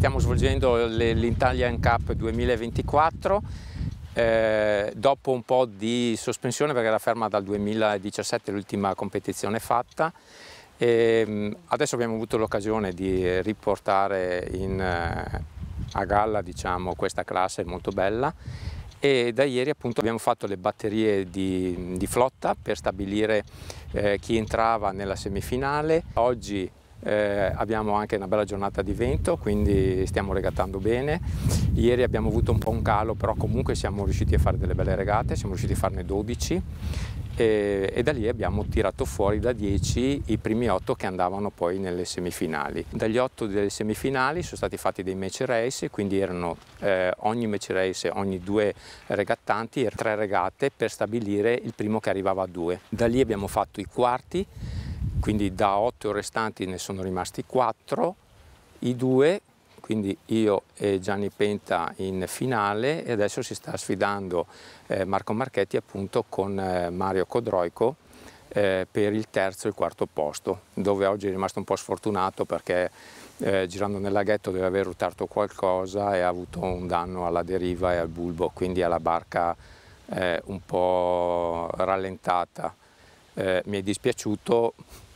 stiamo svolgendo l'Italian Cup 2024 eh, dopo un po' di sospensione perché era ferma dal 2017 l'ultima competizione fatta e ehm, adesso abbiamo avuto l'occasione di riportare in, eh, a galla diciamo, questa classe molto bella e da ieri appunto abbiamo fatto le batterie di, di flotta per stabilire eh, chi entrava nella semifinale. Oggi eh, abbiamo anche una bella giornata di vento, quindi stiamo regattando bene. Ieri abbiamo avuto un po' un calo, però comunque siamo riusciti a fare delle belle regate, siamo riusciti a farne 12 e, e da lì abbiamo tirato fuori da 10 i primi 8 che andavano poi nelle semifinali. Dagli 8 delle semifinali sono stati fatti dei match race, quindi erano eh, ogni match race, ogni due regattanti, tre regate per stabilire il primo che arrivava a due. Da lì abbiamo fatto i quarti quindi da 8 restanti ne sono rimasti 4, i due, quindi io e Gianni Penta in finale e adesso si sta sfidando eh, Marco Marchetti appunto con eh, Mario Codroico eh, per il terzo e il quarto posto, dove oggi è rimasto un po' sfortunato perché eh, girando nel laghetto deve aver rutarto qualcosa e ha avuto un danno alla deriva e al bulbo, quindi alla barca eh, un po' rallentata eh, mi è dispiaciuto,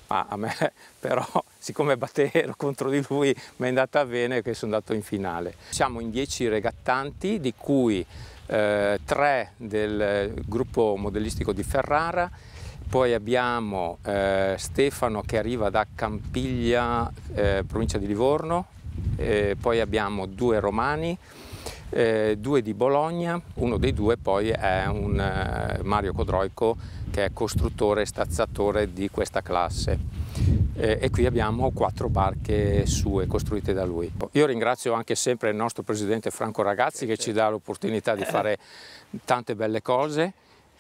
ma a me però siccome battevo contro di lui mi è andata bene che sono andato in finale. Siamo in 10 regattanti di cui eh, 3 del gruppo modellistico di Ferrara, poi abbiamo eh, Stefano che arriva da Campiglia, eh, provincia di Livorno, poi abbiamo due romani, eh, due di Bologna, uno dei due poi è un eh, Mario Codroico che è costruttore e stazzatore di questa classe. Eh, e qui abbiamo quattro barche sue costruite da lui. Io ringrazio anche sempre il nostro presidente Franco Ragazzi che ci dà l'opportunità di fare tante belle cose,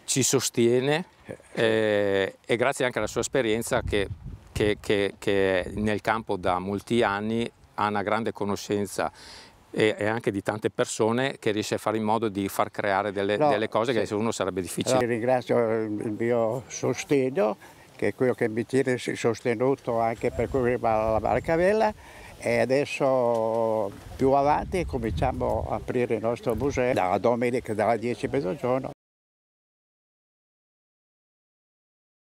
ci sostiene eh, e grazie anche alla sua esperienza che, che, che, che nel campo da molti anni ha una grande conoscenza e, e, anche di tante persone che riesce a fare in modo di far creare delle, no, delle cose sì. che se uno sarebbe difficile. Allora, ringrazio eh, il mio sostegno, che è quello che mi tiene sostenuto anche per quello che riguarda la Barcavella e adesso più avanti cominciamo a aprire il nostro museo da domenica, dalla 10 mezzogiorno